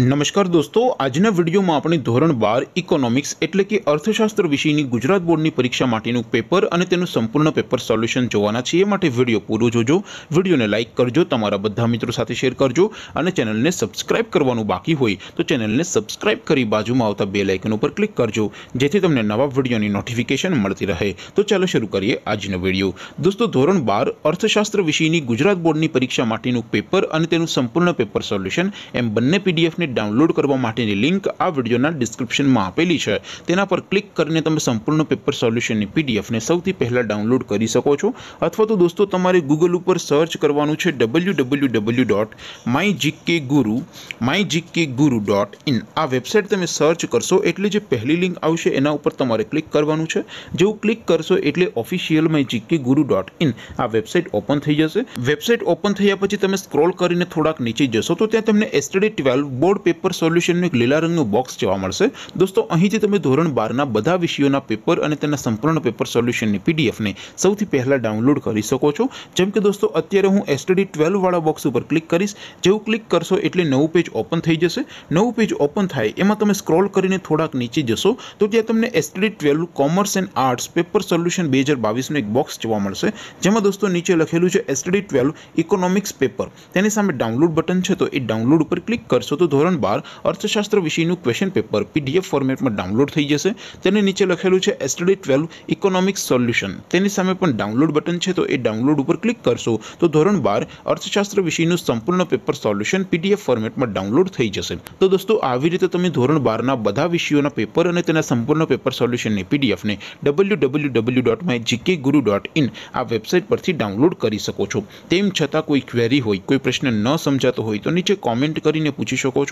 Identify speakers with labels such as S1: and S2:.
S1: નમસ્કાર દોસ્તો આજના વિડિયોમાં આપની ધોરણ 12 ઇકોનોમિક્સ એટલે કે અર્થશાસ્ત્ર વિષયની ગુજરાત બોર્ડની પરીક્ષા માટેનું પેપર અને તેનું સંપૂર્ણ પેપર સોલ્યુશન જોવાના છે એ માટે વિડિયો પૂરો જોજો વિડિયોને લાઈક કરજો તમારા બધા મિત્રો સાથે શેર કરજો અને ચેનલને સબ્સ્ક્રાઇબ કરવાનું બાકી હોય તો ચેનલને સબ્સ્ક્રાઇબ કરી बाजूમાં આવતા બેલ આઇકન ઉપર ક્લિક કરજો જેથી તમને નવા વિડિયોની નોટિફિકેશન મળતી રહે તો ચાલો શરૂ કરીએ આજનો વિડિયો દોસ્તો ધોરણ 12 અર્થશાસ્ત્ર વિષયની ગુજરાત બોર્ડની પરીક્ષા માટેનું પેપર અને તેનું સંપૂર્ણ પેપર સોલ્યુશન એમ બનને પીડીએફ મે ડાઉનલોડ કરવો માટીની લિંક આ વિડિયોના ડિસ્ક્રિપ્શનમાં આપેલી છે તેના પર ક્લિક કરીને તમે સંપૂર્ણ નો પેપર સોલ્યુશન ની પીડીએફ ને સૌથી પહેલા ડાઉનલોડ કરી શકો છો અથવા તો દોસ્તો તમારે Google ઉપર સર્ચ કરવાનું છે www.mygkguru mygkguru.in આ વેબસાઈટ તમે સર્ચ કરશો એટલે જે પહેલી લિંક આવશે એના ઉપર તમારે ક્લિક કરવાનું છે જેઉ ક્લિક કરશો એટલે ઓફિશિયલ mygkguru.in આ વેબસાઈટ ઓપન થઈ જશે વેબસાઈટ ઓપન થઈયા પછી તમે સ્ક્રોલ કરીને થોડાક નીચે જશો તો ત્યાં તમને સ્ટાડી 12 પેપર સોલ્યુશન મે એક લીલા રંગનો બોક્સ જોવા મળશે દોસ્તો અહીંથી તમે ધોરણ 12 ના બધા વિષયોના પેપર અને તેના સંપૂર્ણ પેપર સોલ્યુશનની પીડીએફ ને સૌથી પહેલા ડાઉનલોડ કરી શકો છો જેમ કે દોસ્તો અત્યારે હું STD 12 વાળો બોક્સ ઉપર ક્લિક કરિસ જેવું ક્લિક કરશો એટલે નવું પેજ ઓપન થઈ જશે નવું પેજ ઓપન થાય એમાં તમે સ્ક્રોલ કરીને થોડાક નીચે જશો તો જે તમને STD 12 commerce and arts paper solution 2022 માં એક બોક્સ જોવા મળશે જેમાં દોસ્તો નીચે લખેલું છે STD 12 ઇકોનોમિક્સ પેપર તેની સામે ડાઉનલોડ બટન છે તો એ ડાઉનલોડ ઉપર ક્લિક કરશો તો ધોરણ 12 અર્થશાસ્ત્ર વિષયનું ક્વેશ્ચન પેપર પીડીએફ ફોર્મેટમાં ડાઉનલોડ થઈ જશે તેની નીચે લખેલું છે STD 12 ઇકોનોમિક્સ સોલ્યુશન તેની સામે પણ ડાઉનલોડ બટન છે તો એ ડાઉનલોડ ઉપર ક્લિક કરશો તો ધોરણ 12 અર્થશાસ્ત્ર વિષયનું સંપૂર્ણ પેપર સોલ્યુશન પીડીએફ ફોર્મેટમાં ડાઉનલોડ થઈ જશે તો દોસ્તો આવી રીતે તમે ધોરણ 12 ના બધા વિષયોના પેપર અને તેના સંપૂર્ણ પેપર સોલ્યુશનને પીડીએફ ને www.mygkguru.in આ વેબસાઈટ પરથી ડાઉનલોડ કરી શકો છો તેમ છતાં કોઈ ક્વેરી હોય કોઈ પ્રશ્ન ન સમજાતો હોય તો નીચે કમેન્ટ કરીને પૂછી શકો છો